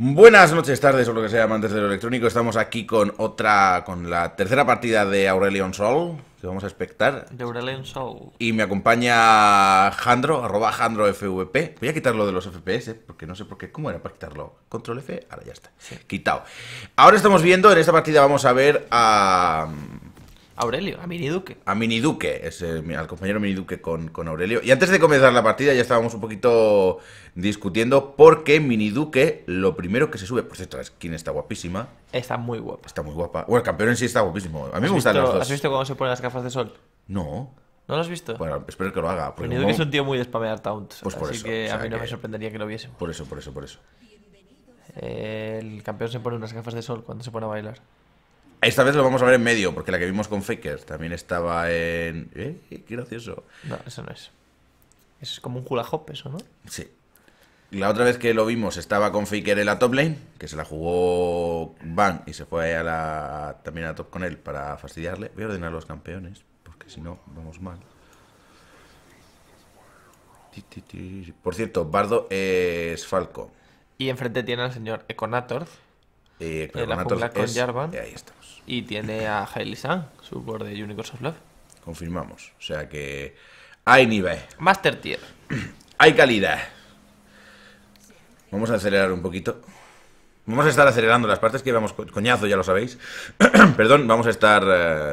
Buenas noches, tardes o lo que sea, amantes de lo electrónico. Estamos aquí con otra, con la tercera partida de Aurelion Sol, que vamos a expectar. De Aurelion Sol. Y me acompaña Jandro, arroba FVP. Voy a quitarlo de los FPS, porque no sé por qué, cómo era para quitarlo. Control F, ahora ya está. Quitado. Ahora estamos viendo, en esta partida vamos a ver a... Aurelio, a Miniduque. A Miniduque, es al compañero Miniduque con, con Aurelio. Y antes de comenzar la partida ya estábamos un poquito discutiendo porque Miniduque, lo primero que se sube, por cierto, es skin está guapísima. Está muy guapa. Está muy guapa. Bueno, el campeón en sí está guapísimo. A mí me gustan los dos. ¿Has visto cómo se ponen las gafas de sol? No. ¿No lo has visto? Bueno, espero que lo haga. Mini Miniduque es un tío muy de spamear taunts. Pues así eso, que a mí no me sorprendería que lo viésemos. Por eso, por eso, por eso. El campeón se pone unas gafas de sol cuando se pone a bailar. Esta vez lo vamos a ver en medio, porque la que vimos con Faker también estaba en. ¡Eh! ¡Qué gracioso! No, eso no es. es como un hula hop, eso, ¿no? Sí. La otra vez que lo vimos estaba con Faker en la top lane, que se la jugó Bang y se fue a la, también a la top con él para fastidiarle. Voy a ordenar los campeones, porque si no, vamos mal. Por cierto, Bardo es Falco. Y enfrente tiene al señor Econator, eh, eh, Jarvan. Eh, ahí estamos. Y tiene a Hailey su board de Unicorns of Love. Confirmamos. O sea que hay nivel. Master Tier. hay calidad. Vamos a acelerar un poquito. Vamos a estar acelerando las partes que vamos coñazo, ya lo sabéis. Perdón, vamos a estar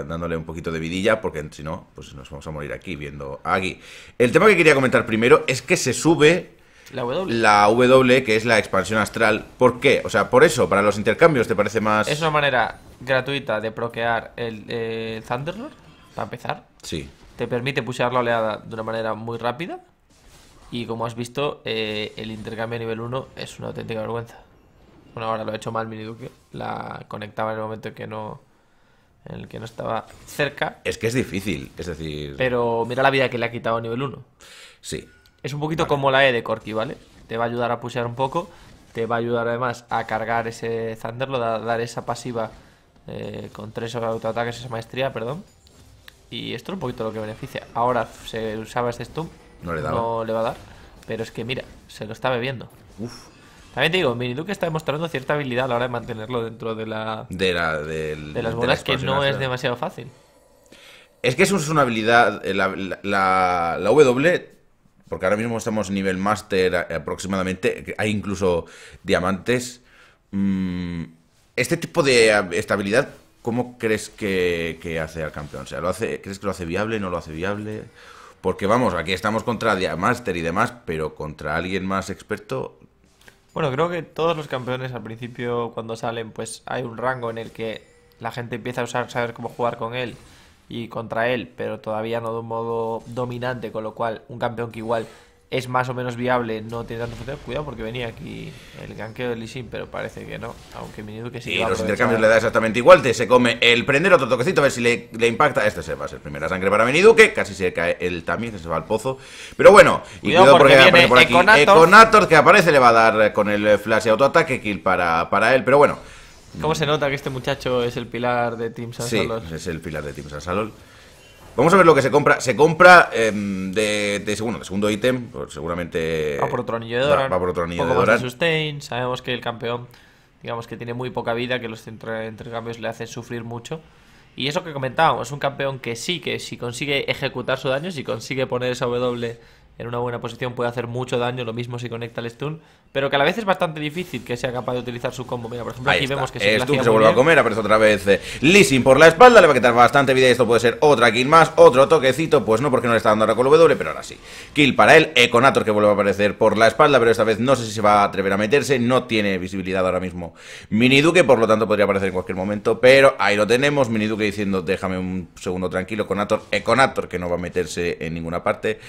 dándole un poquito de vidilla porque si no, pues nos vamos a morir aquí viendo a Agui. El tema que quería comentar primero es que se sube la W. La W, que es la expansión astral. ¿Por qué? O sea, por eso, para los intercambios, ¿te parece más...? Es una manera gratuita de proquear el, eh, Thunderlord, para empezar. Sí. Te permite pushear la oleada de una manera muy rápida. Y como has visto, eh, el intercambio a nivel 1 es una auténtica vergüenza. Bueno, ahora lo ha hecho mal Miniduque. La conectaba en el momento en que no... En el que no estaba cerca. Es que es difícil, es decir... Pero mira la vida que le ha quitado a nivel 1. Sí, es un poquito como la E de Corki, ¿vale? Te va a ayudar a pushear un poco. Te va a ayudar además a cargar ese Zanderlo. a dar esa pasiva eh, con tres autoataques, esa maestría, perdón. Y esto es un poquito lo que beneficia. Ahora se usaba este stun. No le, le va a dar. Pero es que mira, se lo está bebiendo. También te digo, Miniduke está demostrando cierta habilidad a la hora de mantenerlo dentro de la. De, la, de las bolas, que no es demasiado fácil. Es que eso es una habilidad. Eh, la, la, W porque ahora mismo estamos nivel máster aproximadamente, hay incluso diamantes. Mm, este tipo de estabilidad, ¿cómo crees que, hace al campeón? O sea, ¿lo hace, ¿crees que lo hace viable, no lo hace viable? Porque vamos, aquí estamos contra Diamaster y demás, pero contra alguien más experto. Bueno, creo que todos los campeones al principio cuando salen, pues hay un rango en el que la gente empieza a usar, saber cómo jugar con él y contra él, pero todavía no de un modo dominante, con lo cual un campeón que igual es más o menos viable, no tiene tanto potencial. Cuidado porque venía aquí el ganqueo de Sin pero parece que no, aunque sí. Y los intercambios le da exactamente igual, te se come el prender otro toquecito, a ver si le, impacta. Este se va a ser primera sangre para Miniduke casi se cae el también este se va al pozo. Pero bueno, y cuidado, porque, que aparece, le va a dar con el flash y autoataque kill para, para él, pero bueno. ¿Cómo mm. se nota que este muchacho es el pilar de Team San Sí, es el pilar de Team San Vamos a ver lo que se compra. Se compra em, de, segundo ítem, pues seguramente... Va por otro anillo de Va, por otro anillo Sabemos que el campeón, digamos que tiene muy poca vida, que los intercambios le hacen sufrir mucho. Y eso que comentábamos, un campeón que sí, que si consigue ejecutar su daño, si consigue poner esa W en una buena posición, puede hacer mucho daño. Lo mismo si conecta el stun, pero que a la vez es bastante difícil que sea capaz de utilizar su combo. Mira, por ejemplo, aquí vemos que se, se vuelve a comer, aparece otra vez eh, por la espalda, le va a quitar bastante vida esto puede ser otra kill más, otro toquecito, pues no porque no le está dando ahora con el W, pero ahora sí. Kill para él, Econator que vuelve a aparecer por la espalda, pero esta vez no sé si se va a atrever a meterse, no tiene visibilidad ahora mismo Miniduque, por lo tanto podría aparecer en cualquier momento, pero ahí lo tenemos, Miniduque diciendo déjame un segundo tranquilo, Econator, Econator que no va a meterse en ninguna parte.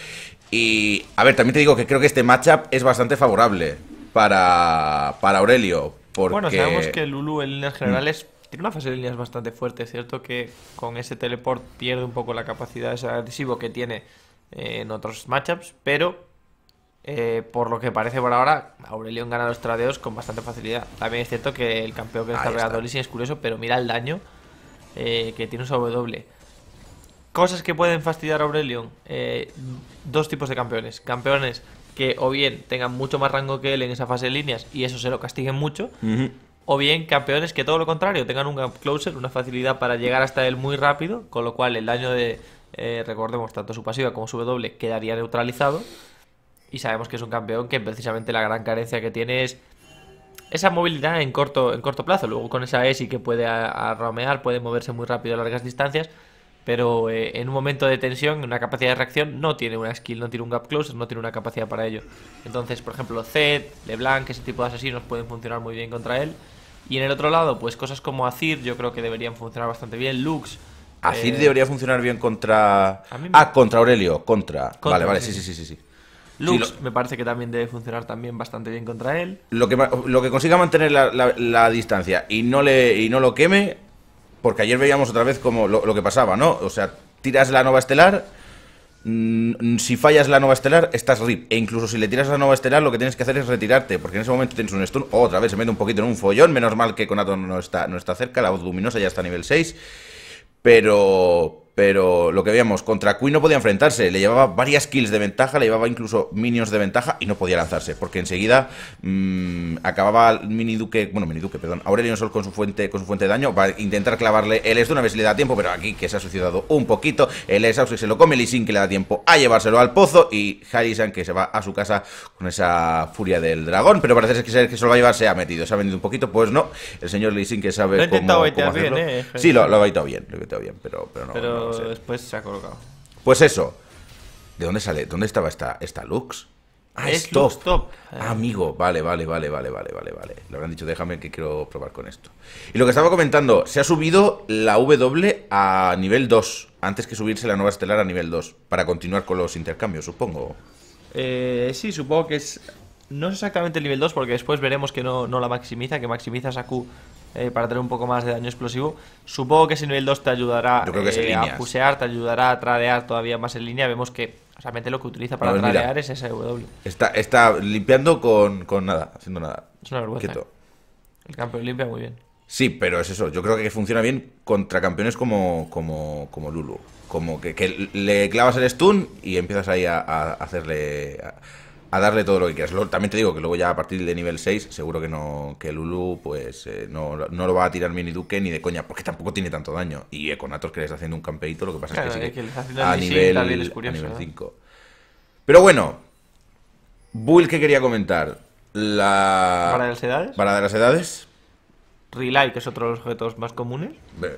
Y a ver, también te digo que creo que este matchup es bastante favorable para, para Aurelio. Porque... Bueno, sabemos que Lulu en líneas mm. generales tiene una fase de líneas bastante fuerte. cierto que con ese teleport pierde un poco la capacidad de ese agresivo que tiene eh, en otros matchups, pero eh, por lo que parece por ahora, Aurelion gana los tradeos con bastante facilidad. También es cierto que el campeón que está pegando Lissing es curioso, pero mira el daño eh, que tiene su W. Cosas que pueden fastidiar a Aurelion. dos tipos de campeones. Campeones que o bien tengan mucho más rango que él en esa fase de líneas y eso se lo castiguen mucho, o bien campeones que todo lo contrario, tengan un gap closer, una facilidad para llegar hasta él muy rápido, con lo cual el daño de, eh, recordemos, tanto su pasiva como su W quedaría neutralizado. Y sabemos que es un campeón que precisamente la gran carencia que tiene es esa movilidad en corto, en corto plazo. Luego con esa ESI que puede arromear, puede moverse muy rápido a largas distancias, pero eh, en un momento de tensión, en una capacidad de reacción, no tiene una skill, no tiene un gap closer, no tiene una capacidad para ello. Entonces, por ejemplo, Zed, LeBlanc, ese tipo de asesinos pueden funcionar muy bien contra él. Y en el otro lado, pues cosas como Azir, yo creo que deberían funcionar bastante bien. Lux. Azir eh, debería funcionar bien contra. Ah, contra Aurelio, contra. vale, vale, sí, sí, sí, sí. Lux me parece que también debe funcionar también bastante bien contra él. Lo que, lo que consiga mantener la, distancia y no, le, y no lo queme, porque ayer veíamos otra vez como lo, que pasaba, ¿no? O sea, tiras la nova estelar, mm, si fallas la nova estelar, estás rip. E incluso si le tiras la nova estelar, lo que tienes que hacer es retirarte. Porque en ese momento tienes un stun. otra vez se mete un poquito en un follón. Menos mal que Conaton no está, no está cerca. La voz luminosa ya está a nivel 6. Pero pero lo que veíamos, contra Queen no podía enfrentarse, le llevaba varias kills de ventaja, le llevaba incluso minions de ventaja y no podía lanzarse, porque enseguida mm, acababa el mini duque, bueno, mini duque, perdón, Aurelion Sol con su fuente con su fuente de daño, va a intentar clavarle el es de una vez le da tiempo, pero aquí que se ha suicidado un poquito, el S se lo come, Sin que le da tiempo a llevárselo al pozo y Harrison que se va a su casa con esa furia del dragón, pero parece que que se lo va a llevar se ha metido, se ha vendido un poquito, pues no, el señor Sin que sabe lo cómo, cómo bien, eh, eh, sí, lo, ha evitado bien, lo ha evitado bien, pero, pero... no después se ha colocado. Pues eso. ¿De dónde sale? ¿Dónde estaba esta, esta Lux? Ah, es top. Ah, amigo, vale, vale, vale, vale, vale, vale, vale. Lo habrán dicho, déjame que quiero probar con esto. Y lo que estaba comentando, se ha subido la W a nivel 2, antes que subirse la nueva estelar a nivel 2, para continuar con los intercambios, supongo. Eh, sí, supongo que es. No es exactamente el nivel 2, porque después veremos que no, no la maximiza, que maximiza esa Q eh, para tener un poco más de daño explosivo. Supongo que ese nivel 2 te ayudará eh, a pusear, te ayudará a tradear todavía más en línea. Vemos que o lo que utiliza para tradear es ese Está, está limpiando con, nada, haciendo nada. Es una vergüenza. El campeón limpia muy bien. Sí, pero es eso. Yo creo que funciona bien contra campeones como, como, como Lulu. Como que, le clavas el stun y empiezas ahí a, hacerle a darle todo lo que quieras. también te digo que luego ya a partir de nivel 6 seguro que no que Lulu pues eh, no, lo va a tirar mini ni Duque ni de coña porque tampoco tiene tanto daño. Y con Atos que le haciendo un campeito, lo que pasa es que, sí a, nivel, 5. Pero bueno, Bull que quería comentar. La... ¿Para las edades? Para de las edades. Relay, que es otro de los objetos más comunes.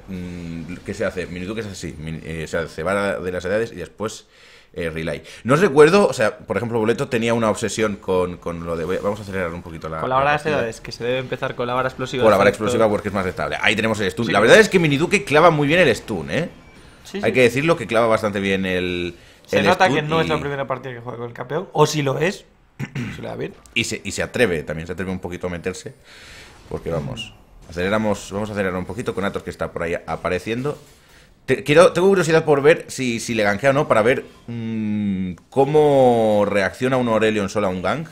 Mm, ¿Qué se hace? Miniduke es así. Eh, se de las edades y después eh, Relay. No recuerdo, o sea, por ejemplo, Boleto tenía una obsesión con, lo de. vamos a acelerar un poquito la. Con la vara de las edades, que se debe empezar con la vara explosiva. Con la vara explosiva porque es más estable. Ahí tenemos el stun. la verdad es que Miniduke clava muy bien el stun, ¿eh? Sí, Hay que decirlo que clava bastante bien el. Se nota que no es la primera partida que juega con el campeón, o si lo es, se le da bien. Y se, y se atreve, también se atreve un poquito a meterse, porque vamos. Aceleramos, vamos a acelerar un poquito con Atos que está por ahí apareciendo. tengo curiosidad por ver si, si le ganquea o no, para ver mm, cómo reacciona un Aurelion solo a un gank.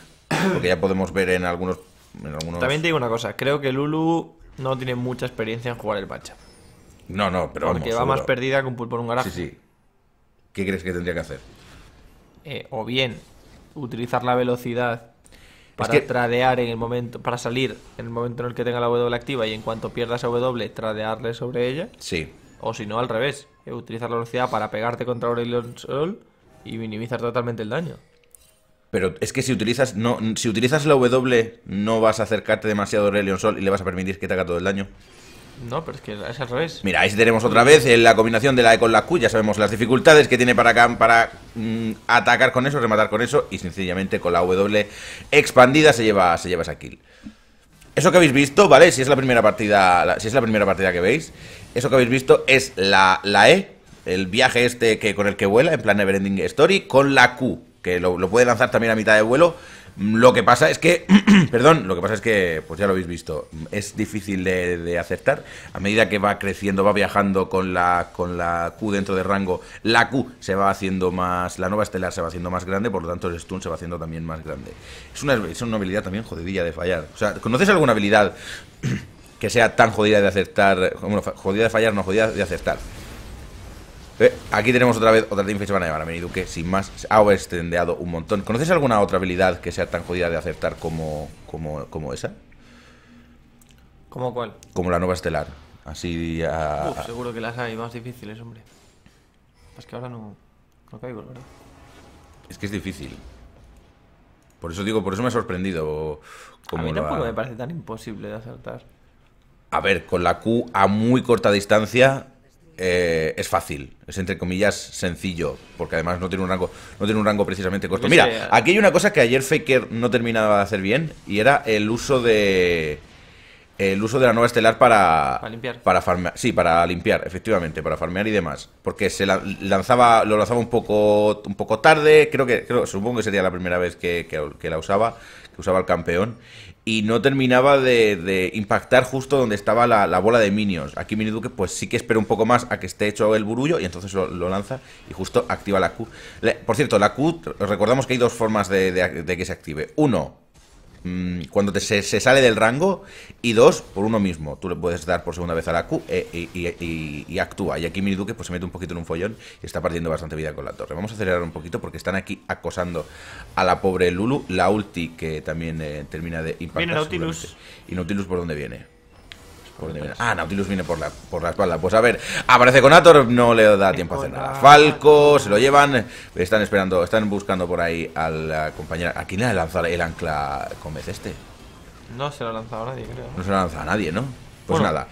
Porque ya podemos ver en algunos, en También te digo una cosa, creo que Lulu no tiene mucha experiencia en jugar el bacha. No, no, pero Porque va más perdida que un pulpo un garaje. Sí, sí. ¿Qué crees que tendría que hacer? Eh, o bien utilizar la velocidad para tradear en el momento, para salir en el momento en el que tenga la W activa y en cuanto pierdas a W, tradearle sobre ella. Sí. O si no, al revés, eh, utilizar la velocidad para pegarte contra Aurelion Sol y minimizar totalmente el daño. Pero es que si utilizas, no, si utilizas la W, no vas a acercarte demasiado a Aurelion Sol y le vas a permitir que te haga todo el daño. No, pero es que es al revés. Mira, ahí tenemos otra vez eh, la combinación de la E con la Q. Ya sabemos las dificultades que tiene para, para mm, atacar con eso, rematar con eso. Y sencillamente con la W expandida se lleva, se lleva esa kill. Eso que habéis visto, ¿vale? Si es la primera partida, si es la primera partida que veis, eso que habéis visto es la, la E, el viaje este que, con el que vuela, en plan Neverending Story, con la Q, que lo, lo puede lanzar también a mitad de vuelo lo que pasa es que, perdón, lo que pasa es que, pues ya lo habéis visto, es difícil de, aceptar. A medida que va creciendo, va viajando con la, Q dentro de rango, la Q se va haciendo más, la nueva estelar se va haciendo más grande, por lo tanto el stun se va haciendo también más grande. Es una, es una habilidad también jodidilla de fallar. O sea, ¿conoces alguna habilidad que sea tan jodida de aceptar, bueno, jodida de fallar, no jodida de aceptar? Eh, aquí tenemos otra vez otra Team que Banana venido Duque, sin más, ha extendeado un montón. ¿Conoces alguna otra habilidad que sea tan jodida de acertar como, como, esa? ¿Cómo cuál? Como la nueva estelar. Así a... Uf, seguro que las hay más difíciles, hombre. Es que ahora no, no caigo, ¿verdad? Es que es difícil. Por eso digo, por eso me ha sorprendido. a mí tampoco me parece tan imposible de acertar. A ver, con la Q a muy corta distancia eh, es fácil, es entre comillas sencillo, porque además no tiene un rango, no tiene un rango precisamente corto. Mira, aquí hay una cosa que ayer Faker no terminaba de hacer bien y era el uso de el uso de la nueva estelar para. Para limpiar. farmear. Sí, para limpiar, efectivamente, para farmear y demás. Porque se lanzaba, lo lanzaba un poco, un poco tarde. Creo que. Creo, supongo que sería la primera vez que, la usaba. Que usaba el campeón. Y no terminaba de, impactar justo donde estaba la, bola de minions. Aquí Miniduque, pues sí que espera un poco más a que esté hecho el burullo. Y entonces lo, lanza. Y justo activa la Q. por cierto, la Q, recordamos que hay dos formas de que se active. Uno, Mm, cuando te, se, sale del rango y dos, por uno mismo. Tú le puedes dar por segunda vez a la Q eh, y, actúa. Y aquí Mini pues, se mete un poquito en un follón y está perdiendo bastante vida con la torre. Vamos a acelerar un poquito porque están aquí acosando a la pobre Lulu. La ulti que también eh, termina de impactar. ¿Y Nautilus por dónde viene? ah, Nautilus viene por la, por la espalda. Pues a ver, aparece con Ator, no le da tiempo a hacer nada. Falco, se lo llevan, están esperando, están buscando por ahí a la compañera. ¿A quién le ha lanzado el ancla con vez este? No se lo ha lanzado a nadie, creo. No se lo ha lanzado a nadie, ¿no? Pues nada.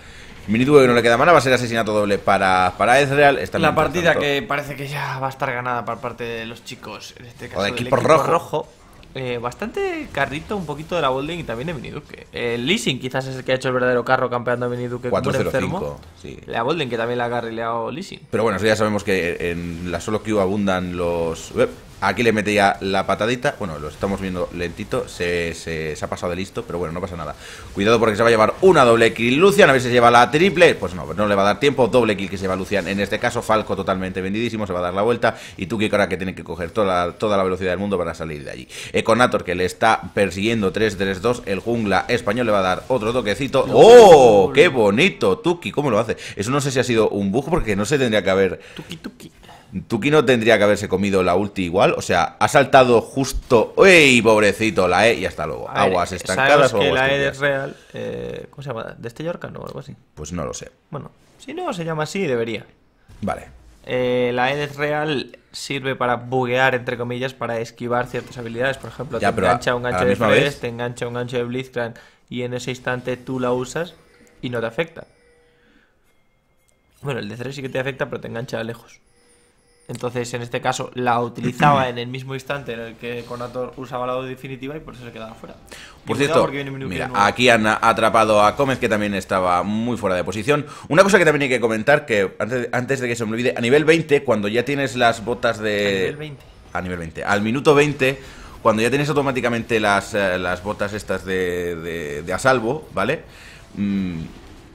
Minuto que no le queda mana, va a ser asesinato doble para, para Ezreal. Está la partida que parece que ya va a estar ganada por parte de los chicos, en este caso o equipo rojo eh, bastante carrito un poquito de la Bolding y también de Miniduque. El eh, Leasing quizás es el que ha hecho el verdadero carro campeando a Miniduque como un enfermo. Sí. La Bolding que también la ha carrileado Leasing. Pero bueno, ya sabemos que en la solo Q abundan los... Eh, Aquí le metía la patadita. Bueno, lo estamos viendo lentito. Se, ha pasado de listo, pero bueno, no pasa nada. Cuidado porque se va a llevar una doble kill Lucian. A ver si se lleva la triple. Pues no, no le va a dar tiempo. Doble kill que se lleva Lucian. En este caso, Falco totalmente vendidísimo. Se va a dar la vuelta. Y Tuki ahora que tiene que coger toda la, toda la velocidad del mundo para salir de allí. Econator que le está persiguiendo 3-3-2. El jungla español le va a dar otro toquecito. ¡Oh! ¡Qué bonito! Tuki, ¿cómo lo hace? Eso no sé si ha sido un bug porque no se tendría que haber... Tuki, tuki no tendría que haberse comido la ulti igual. O sea, ha saltado justo. ¡Ey, pobrecito! La E y hasta luego. aguas eh, estancadas o que la E es real. Eh, ¿Cómo se llama? ¿De este o algo así? Pues no lo sé. Bueno, si no se llama así, debería. Vale. Eh, la E real sirve para buguear, entre comillas, para esquivar ciertas habilidades. Por ejemplo, te engancha un gancho de Fredes, te engancha un gancho de Blitzcrank y en ese instante tú la usas y no te afecta. Bueno, el de 3 sí que te afecta, pero te engancha lejos. Entonces, en este caso, la utilizaba en el mismo instante en el que Conator usaba la definitiva y por eso se quedaba fuera. Por cierto, mira, aquí han atrapado a Gómez, que también estaba muy fuera de posición. Una cosa que también hay que comentar, que antes, antes de que se me olvide, a nivel 20, cuando ya tienes las botas de... A nivel 20. A nivel 20. Al minuto 20, cuando ya tienes automáticamente las, eh, las botas estas de, de, a salvo, ¿vale? Mm,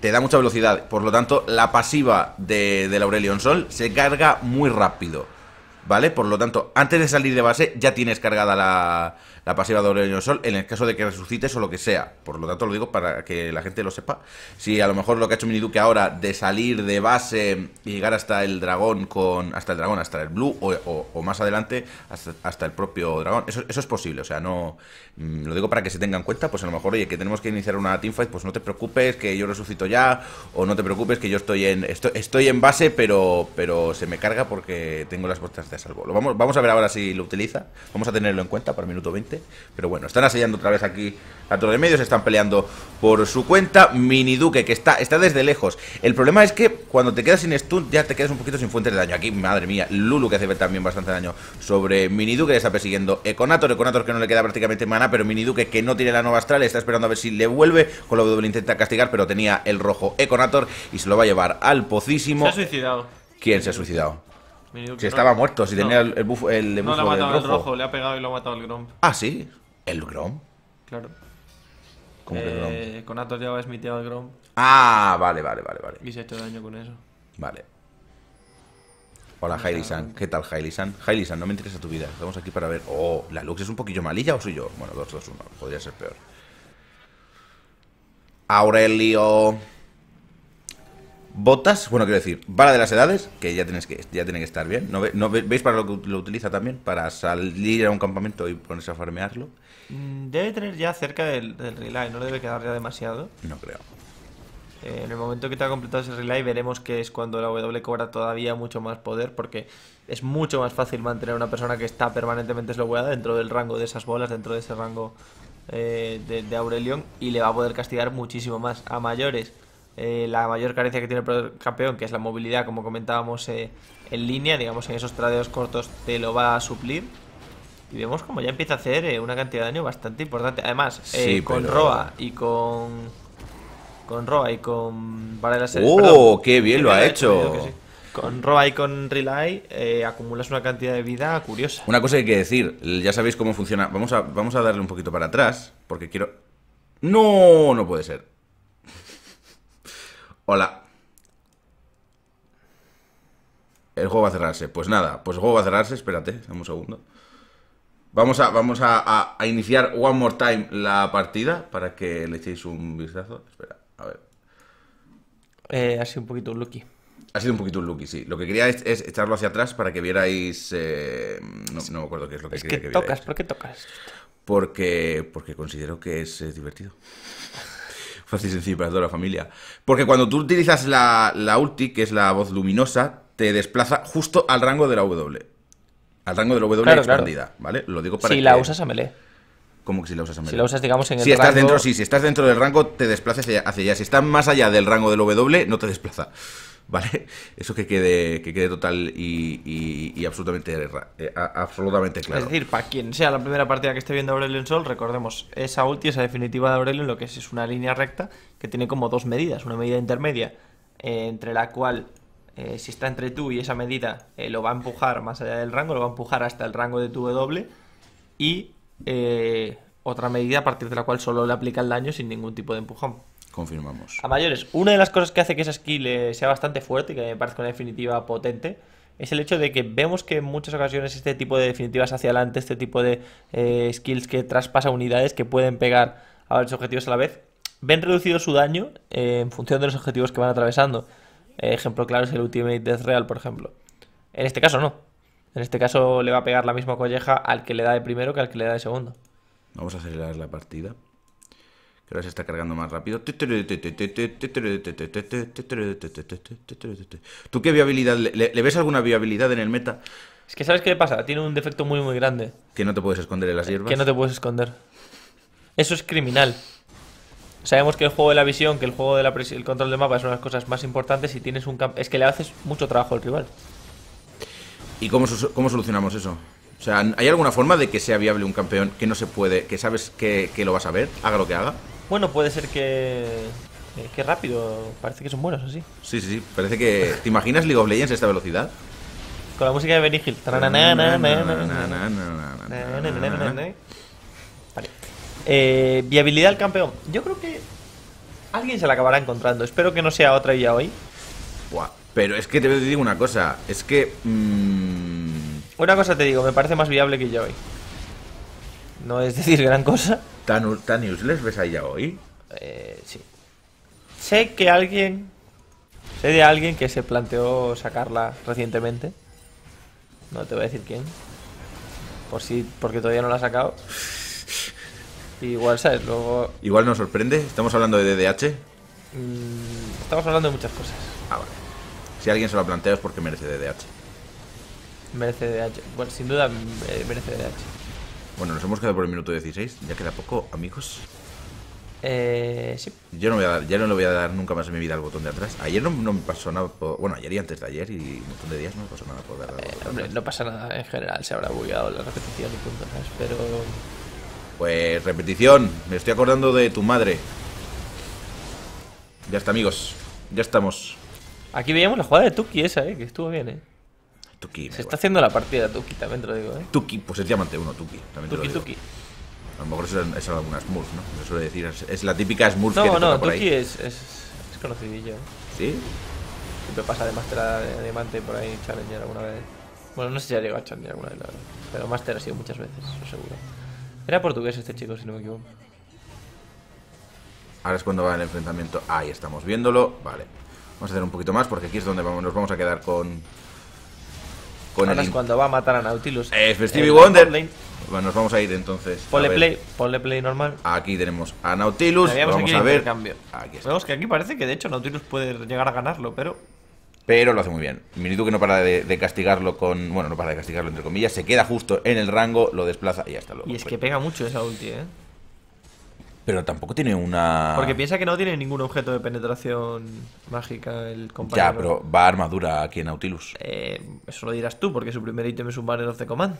te da mucha velocidad. Por lo tanto, la pasiva de, del Aurelion Sol se carga muy rápido. ¿Vale? Por lo tanto, antes de salir de base ya tienes cargada la, la pasiva de del Sol en el caso de que resucites o lo que sea. Por lo tanto, lo digo para que la gente lo sepa. Si a lo mejor lo que ha hecho Miniduke ahora de salir de base y llegar hasta el dragón con. hasta el dragón, hasta el blue, o, más adelante, hasta, el propio dragón. Eso, es posible. O sea, no. Mm, lo digo para que se tenga en cuenta, pues a lo mejor, oye, que tenemos que iniciar una teamfight, pues no te preocupes, que yo resucito ya, o no te preocupes, que yo estoy en. estoy, en base, pero. pero se me carga porque tengo las botas de salvo. Lo vamos, vamos a ver ahora si lo utiliza. Vamos a tenerlo en cuenta para el minuto 20. Pero bueno, están asediando otra vez aquí la torre de medios, están peleando por su cuenta. Mini Duque, que está, está desde lejos. El problema es que cuando te quedas sin stun, ya te quedas un poquito sin fuentes de daño. Aquí, madre mía, Lulu que hace también bastante daño sobre Mini Duque, le está persiguiendo Econator. Econator que no le queda prácticamente mana, pero Mini Duque que no tiene la nueva astral, está esperando a ver si le vuelve. Con la W intenta castigar, pero tenía el rojo Econator y se lo va a llevar al pocísimo. Se ha suicidado. ¿Quién se ha suicidado? Si estaba muerto, si tenía el, el, buff, el de No, le ha matado rojo. el rojo, le ha pegado y lo ha matado el Grom. Ah, sí. ¿El Grom? Claro. ¿Cómo que Grom? Eh, con Atos ya va smiteado el Grom. Ah, vale, vale, vale, vale. Y se ha hecho daño con eso. Vale. Hola, no, ¿Qué tal, Hailisan? Hailisan, no me interesa tu vida. Estamos aquí para ver. Oh, ¿la Lux es un poquillo malilla o soy yo? Bueno, 2-2-1. Podría ser peor. Aurelio botas, bueno, quiero decir, vara de las edades, que ya, tienes que, ya tiene que estar bien. ¿No, ¿Veis para lo que lo utiliza también? Para salir a un campamento y ponerse a farmearlo. Mm, debe tener ya cerca del, relay, no le debe quedar ya demasiado. No creo. Eh, en el momento que te ha completado ese relay veremos que es cuando la W cobra todavía mucho más poder porque es mucho más fácil mantener a una persona que está permanentemente sloweada dentro del rango de esas bolas, dentro de ese rango eh, de, de Aurelion y le va a poder castigar muchísimo más. A mayores eh, la mayor carencia que tiene el campeón, que es la movilidad, como comentábamos eh, en línea, digamos en esos tradeos cortos te lo va a suplir. Y vemos como ya empieza a hacer eh, una cantidad de daño bastante importante. Además, con Roa y con... Con Roa y con... ¡Oh! ¡Qué bien lo ha hecho! con Roa y con Relay acumulas una cantidad de vida curiosa. Una cosa que hay que decir, ya sabéis cómo funciona. Vamos a, vamos a darle un poquito para atrás, porque quiero... No, no puede ser. Hola. El juego va a cerrarse. Pues nada, pues el juego va a cerrarse. Espérate, un segundo. Vamos a, vamos a, iniciar one more time la partida para que le echéis un vistazo. Espera, a ver. Eh, ha sido un poquito un lucky. Ha sido un poquito un lucky, sí. Lo que quería es, echarlo hacia atrás para que vierais. Eh, no, me acuerdo qué es lo que quería que, que tocas, ¿por qué tocas? Porque, porque considero que es divertido fácil y sencillo para toda la familia. Porque cuando tú utilizas la, la ulti, que es la voz luminosa, te desplaza justo al rango de la W. Al rango de la W expandida, ¿vale? Lo digo para Si la usas a melee. ¿Cómo que si la usas a melee? Si la usas, digamos, en el si estás rango... Dentro, sí, si estás dentro del rango, te desplaza hacia, hacia allá. Si estás más allá del rango del W, no te desplaza. ¿vale? Eso que quede, que quede total y, eh, absolutamente, claro. Es decir, para quien sea la primera partida que esté viendo Aurelion Sol, recordemos, esa ulti, esa definitiva de Aurelion, lo que es es una línea recta que tiene como dos medidas, una medida intermedia, eh, entre la cual, eh, si está entre tú y esa medida, lo va a empujar más allá del rango, lo va a empujar hasta el rango de tu W, y otra medida a partir de la cual solo le aplica el daño sin ningún tipo de empujón confirmamos. A mayores, una de las cosas que hace que esa skill eh, sea bastante fuerte, Y que me parece una definitiva potente, es el hecho de que vemos que en muchas ocasiones este tipo de definitivas hacia adelante, este tipo de eh, skills que traspasa unidades, que pueden pegar a varios objetivos a la vez, ven reducido su daño eh, en función de los objetivos que van atravesando. ejemplo claro es el Ultimate Death Real, por ejemplo. En este caso no. En este caso le va a pegar la misma colleja al que le da de primero que al que le da de segundo. Vamos a acelerar la partida que ahora se está cargando más rápido. ¿Tú qué viabilidad? ¿Le, ves alguna viabilidad en el meta? Es que sabes qué pasa, tiene un defecto muy muy grande. Que no te puedes esconder en las hierbas. Que no te puedes esconder. Eso es criminal. Sabemos que el juego de la visión, que el juego del el control de mapa es una de las cosas más importantes y tienes un es que le haces mucho trabajo al rival. ¿Y cómo, solucionamos eso? O sea, ¿hay alguna forma de que sea viable un campeón que no se puede, que sabes que lo vas a ver, haga lo que haga? Bueno, puede ser que... Que rápido, parece que son buenos así. Sí, sí, sí, parece que... ¿Te imaginas League of Legends a esta velocidad? Con la música de Benigil Vale. viabilidad al campeón. Yo creo que alguien se la acabará encontrando. Espero que no sea otra día hoy. pero es que te digo una cosa. Es que... Una cosa te digo, me parece más viable que ya hoy. No es decir gran cosa. ¿Tan, tan useless ves allá hoy? Eh, sí. Sé que alguien. Sé de alguien que se planteó sacarla recientemente. No te voy a decir quién. Por si, porque todavía no la ha sacado. Igual, ¿sabes? Luego. Igual nos sorprende. Estamos hablando de DDH. Mm, estamos hablando de muchas cosas. Ah, vale. Si alguien se lo plantea es porque merece DDH. Merece DDH. Bueno, sin duda eh, merece DDH. Bueno, nos hemos quedado por el minuto 16. Ya queda poco, amigos. Eh, sí. Yo no voy a dar, ya no le voy a dar nunca más en mi vida al botón de atrás. Ayer no, me pasó nada. Por, bueno, ayer y antes de ayer y un montón de días no me pasó nada por eh, hombre, no pasa nada en general. Se habrá bugueado la repetición y punto. Pero. Pues repetición. Me estoy acordando de tu madre. Ya está, amigos. Ya estamos. Aquí veíamos la jugada de Tuki esa, eh, que estuvo bien, eh. Se está haciendo la partida Tuki también, te lo digo, ¿eh? Tuki, pues es diamante uno Tuki. También tuki, Tuki. A lo mejor eso es, alguna Smurf, ¿no? Se suele decir, es, la típica Smurf no, que te no, Tuki Es, es, es conocidillo. ¿eh? ¿Sí? Siempre pasa de Master a Diamante por ahí, Challenger alguna vez. Bueno, no sé si ha llegado a Challenger alguna vez, la verdad. Pero Master ha sido muchas veces, seguro. Era portugués este chico, si no me equivoco. Ahora es cuando va el enfrentamiento. Ahí estamos viéndolo. Vale. Vamos a hacer un poquito más porque aquí es donde vamos, nos vamos a quedar con Ahora es cuando va a matar a Nautilus. Eh, Stevie Wonder. Bueno, nos vamos a ir entonces. Ponle play, ponle play normal. Aquí tenemos a Nautilus. vamos a ver. Aquí está. Vemos que aquí parece que de hecho Nautilus puede llegar a ganarlo, pero. Pero lo hace muy bien. Minitu que no para de, castigarlo con. Bueno, no para de castigarlo entre comillas. Se queda justo en el rango, lo desplaza y hasta luego. Y es que pega mucho esa ulti, eh pero tampoco tiene una. Porque piensa que no tiene ningún objeto de penetración mágica el compañero. Ya, pero va armadura aquí en Nautilus. Eh, eso lo dirás tú, porque su primer ítem es un Banner of the Command.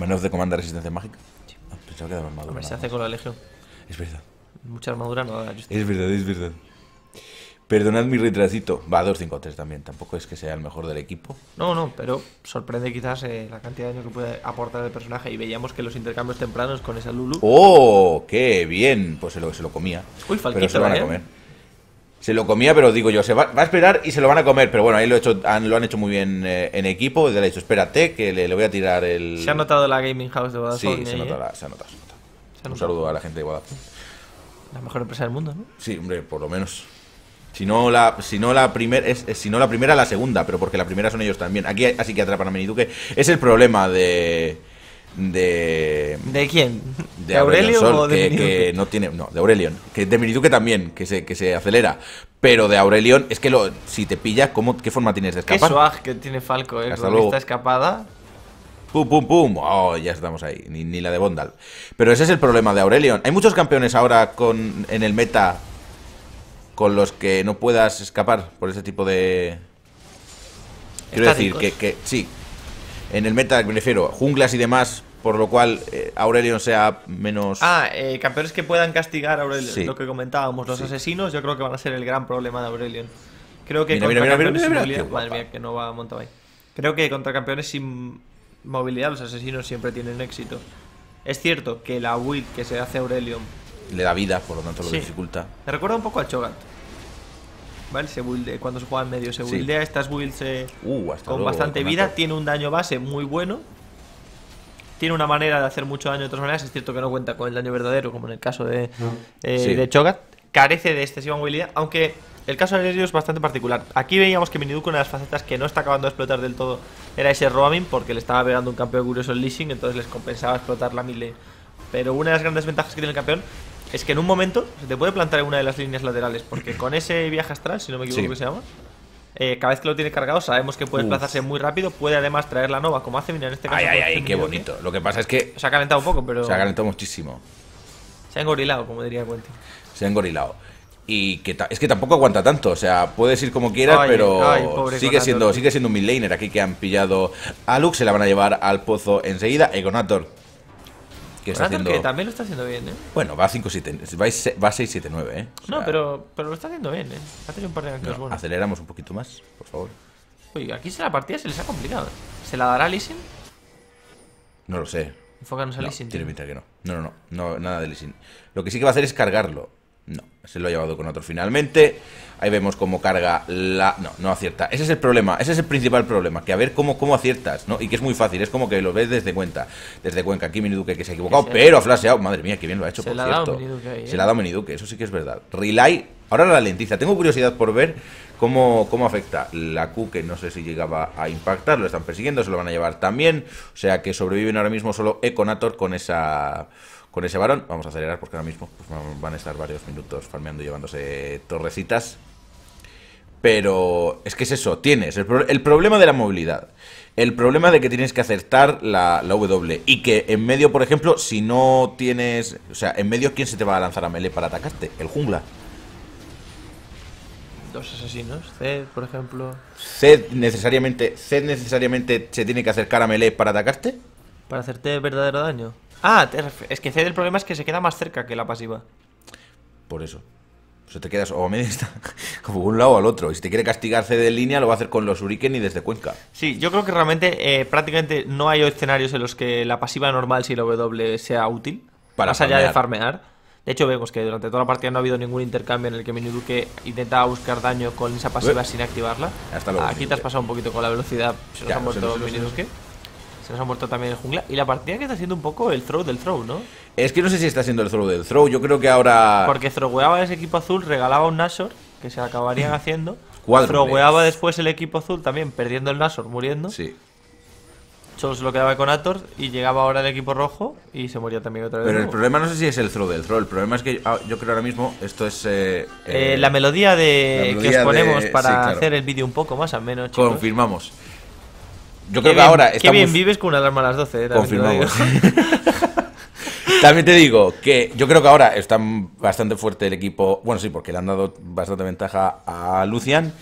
¿Banner of the Command de resistencia mágica? Sí. Ah, pensaba que armadura. se hace con la Legión. Es verdad. Mucha armadura no da. Es verdad, es verdad. Perdonad mi retrasito. Va, 2-5-3 también. Tampoco es que sea el mejor del equipo. No, no, pero sorprende quizás eh, la cantidad de daño que puede aportar el personaje. Y veíamos que los intercambios tempranos con esa Lulu. ¡Oh! ¡Qué bien! Pues se lo, se lo comía. Uy, falquito, se lo van ¿eh? comer. Se lo comía, pero digo yo, se va, a esperar y se lo van a comer. Pero bueno, ahí lo, hecho, han, hecho muy bien eh, en equipo. Le han dicho, espérate, que le, voy a tirar el. Se ha notado la Gaming House de Guadalajara. Sí, se, ha notado, Un saludo a la gente de Vodafone. La mejor empresa del mundo, ¿no? Sí, hombre, por lo menos. Si no la, si la primera, si la primera, la segunda, pero porque la primera son ellos también. Aquí así que atrapan a Miniduke Es el problema de. De, de. quién? ¿De, ¿De Aurelio de que, no tiene. No, de Aurelion. Que de Miniduke también, que se, que se acelera. Pero de Aurelion, es que lo, si te pilla, ¿cómo, ¿qué forma tienes de escapar? Qué swag que tiene Falco, ¿eh? Hasta escapada. ¡Pum, pum, pum! ¡Oh, ya estamos ahí! Ni, ni, la de Bondal. Pero ese es el problema de Aurelion. Hay muchos campeones ahora con, en el meta con los que no puedas escapar por ese tipo de... Quiero decir, que, sí, en el meta me refiero, junglas y demás, por lo cual eh, Aurelion sea menos... Ah, eh, campeones que puedan castigar a Aurelion, lo que comentábamos, los asesinos yo creo que van a ser el gran problema de Aurelion. Creo que contra campeones sin movilidad... Madre mía, que no va Creo que contra campeones sin movilidad los asesinos siempre tienen éxito. Es cierto que la build que se hace Aurelion le da vida, por lo tanto lo dificulta. Me recuerda un poco a Chogat. ¿Vale? Se cuando se juega en medio se buildea, estas builds eh, uh, con bastante vida, tiene un daño base muy bueno. Tiene una manera de hacer mucho daño de otras maneras, es cierto que no cuenta con el daño verdadero, como en el caso de, eh, de Chogat. Carece de excesiva movilidad, aunque el caso de ellos es bastante particular. Aquí veíamos que Miniduke, una de las facetas que no está acabando de explotar del todo, era ese roaming, porque le estaba pegando un campeón curioso el leasing, entonces les compensaba explotar la mile. Pero una de las grandes ventajas que tiene el campeón es que en un momento se te puede plantar en una de las líneas laterales, porque con ese viaje astral, si no me equivoco que se llama, eh, cada vez que lo tiene cargado sabemos que puede desplazarse muy rápido, puede además traer la nova, como hace, mira, en este caso... Ay, ay, ay, qué bonito. Lo que pasa es que... Se ha calentado un poco, pero... Se ha calentado muchísimo. Se ha engorilado, como diría Quentin. Se ha engorilado. Y es que tampoco aguanta tanto, o sea, puedes ir como quieras, pero sigue, siendo, sigue siendo un midlaner aquí que han pillado a Lux se la van a llevar al pozo enseguida. Egonator que está haciendo... que también lo está haciendo bien, ¿eh? Bueno, va 5 7, va 6-7-9, ¿eh? No, pero, pero lo está haciendo bien, ¿eh? Ha tenido un par de no, buenos. Aceleramos un poquito más, por favor. Uy, aquí se la partida se les ha complicado. ¿Se la dará Lissin? No lo sé. Enfocarnos a no, Tiene pinta que no. No, no, no. no nada de Lissin. Lo que sí que va a hacer es cargarlo. No, se lo ha llevado con otro finalmente. Ahí vemos cómo carga la... No, no acierta. Ese es el problema, ese es el principal problema, que a ver cómo, cómo aciertas, ¿no? Y que es muy fácil, es como que lo ves desde cuenta, desde Cuenca. Aquí Miniduque que se ha equivocado, pero ha flasheado. Madre mía, qué bien lo ha hecho, por cierto. Se la ¿eh? ha dado Miniduque, eso sí que es verdad. Relay ahora la lentiza. Tengo curiosidad por ver cómo, cómo afecta la Q, que no sé si llegaba a impactar, lo están persiguiendo, se lo van a llevar también. O sea que sobreviven ahora mismo solo Econator con esa con ese varón. Vamos a acelerar porque ahora mismo pues, van a estar varios minutos farmeando y llevándose torrecitas. Pero es que es eso, tienes el, problema de la movilidad. El problema de que tienes que acertar la, W. Y que en medio, por ejemplo, si no tienes... O sea, en medio, ¿quién se te va a lanzar a melee para atacarte? El jungla. Dos asesinos. Zed, por ejemplo. Zed necesariamente, Zed necesariamente se tiene que acercar a melee para atacarte. Para hacerte verdadero daño. Ah, es que el el problema es que se queda más cerca que la pasiva. Por eso. O sea, te quedas o a como un lado o al otro. Y si te quiere castigar de línea, lo va a hacer con los Uriken y desde Cuenca. Sí, yo creo que realmente eh, prácticamente no hay escenarios en los que la pasiva normal si la W sea útil. Para más allá de farmear. De hecho, vemos que durante toda la partida no ha habido ningún intercambio en el que Miniduke intentaba buscar daño con esa pasiva eh. sin activarla. Hasta Aquí te has pasado un poquito con la velocidad. Se nos ha muerto Miniduke. Se nos ha muerto también el jungla. Y la partida que está siendo un poco el throw del throw, ¿no? Es que no sé si está siendo el throw del throw. Yo creo que ahora. Porque throweaba ese equipo azul, regalaba un Nashor, que se acabarían mm. haciendo. Throweaba después el equipo azul también, perdiendo el Nashor, muriendo. Sí. Solo lo quedaba con Ator y llegaba ahora el equipo rojo y se moría también otra vez. Pero el problema no sé si es el throw del throw, el problema es que ah, yo, creo ahora mismo esto es... Eh, eh, eh, la melodía de que os ponemos para hacer el vídeo un poco más al menos. Chicos. Confirmamos. Yo creo que ahora estamos... Qué bien vives con una alarma a las 12, eh, También te digo que yo creo que ahora está bastante fuerte el equipo. Bueno, sí, porque le han dado bastante ventaja a Lucian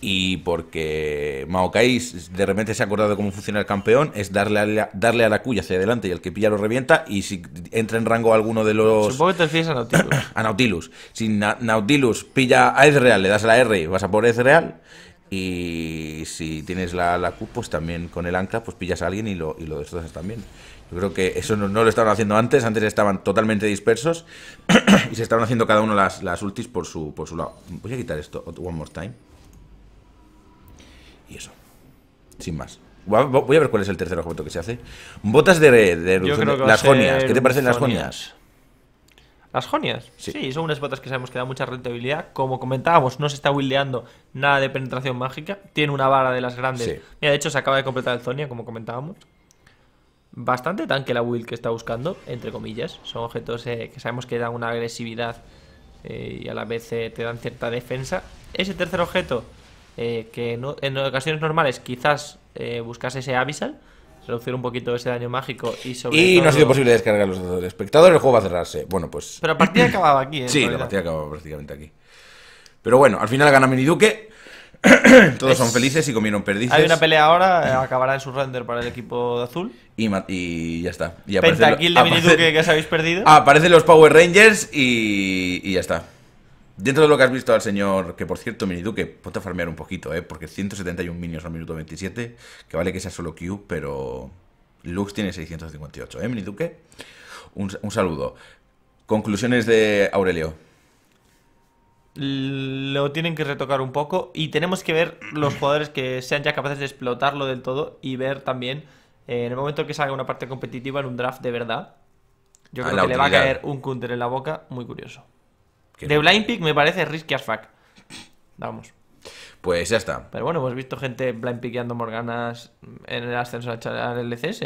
y porque Maokai de repente se ha acordado de cómo funciona el campeón, es darle a la, darle a la cuya hacia adelante y el que pilla lo revienta y si entra en rango alguno de los... Supongo que te a Nautilus. a Nautilus. Si Nautilus pilla a Ezreal, le das a la R y vas a por Ezreal y si tienes la, la Q, pues también con el ancla, pues pillas a alguien y lo, y lo destrozas también. Yo creo que eso no, lo estaban haciendo antes, antes estaban totalmente dispersos y se estaban haciendo cada uno las, las, ultis por su, por su lado. Voy a quitar esto, one more time. Y eso, sin más. Voy a ver cuál es el tercer objeto que se hace. Botas de, de, las jonias. ¿Qué te parecen las jonias? Las Jonias. Sí. son unas botas que sabemos que dan mucha rentabilidad. Como comentábamos, no se está wildeando nada de penetración mágica. Tiene una vara de las grandes. Sí. de hecho, se acaba de completar el Zonia, como comentábamos. Bastante tanque la will que está buscando, entre comillas. Son objetos eh, que sabemos que dan una agresividad eh, y a la vez eh, te dan cierta defensa. Ese tercer objeto, que en ocasiones normales quizás buscas ese Abyssal reducir un poquito ese daño mágico y sobre Y no ha sido posible descargar los datos el juego va a cerrarse. Bueno, pues... Pero la partida acababa aquí, ¿eh? Sí, la partida acababa prácticamente aquí. Pero bueno, al final gana mini duque Todos son felices y comieron perdices. Hay una pelea ahora, eh, acabará en su render para el equipo de azul. Y, ya está. Y de que os habéis perdido. Aparecen los Power Rangers y ya está. Dentro de lo que has visto al señor, que por cierto, Mini Duque, ponte a farmear un poquito, ¿eh? Porque 171 minions al minuto 27, que vale que sea solo Q, pero Lux tiene 658, ¿eh, Miniduque? Un, un saludo. Conclusiones de Aurelio. Lo tienen que retocar un poco y tenemos que ver los jugadores que sean ya capaces de explotarlo del todo y ver también eh, en el momento que salga una parte competitiva en un draft de verdad. Yo creo que le va a caer un counter en la boca muy curioso de Blind Pick me parece risky as fuck. Vamos. Pues ya está. Pero bueno, hemos visto gente blind piqueando Morganas en el ascenso al LCS.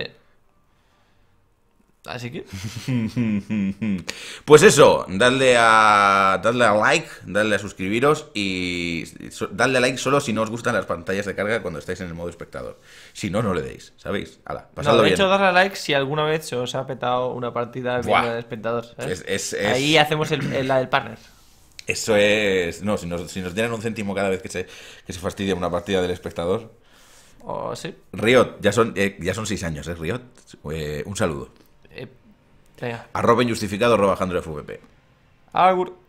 Así que. Pues eso, dadle a, like, dadle a suscribiros y dadle a like solo si no os gustan las pantallas de carga cuando estáis en el modo espectador. Si no, no le deis, ¿sabéis? Hala, pasadlo no, de hecho, darle a like si alguna vez os ha petado una partida viendo el espectador. Ahí hacemos el, la del partner. Eso es. No, si nos, si nos dieran un céntimo cada vez que se, que se fastidia una partida del espectador. Oh, sí. Riot, ya son, eh, ya son seis años, ¿eh, Riot? Eh, un saludo. Arroba injustificado, arroba Agur.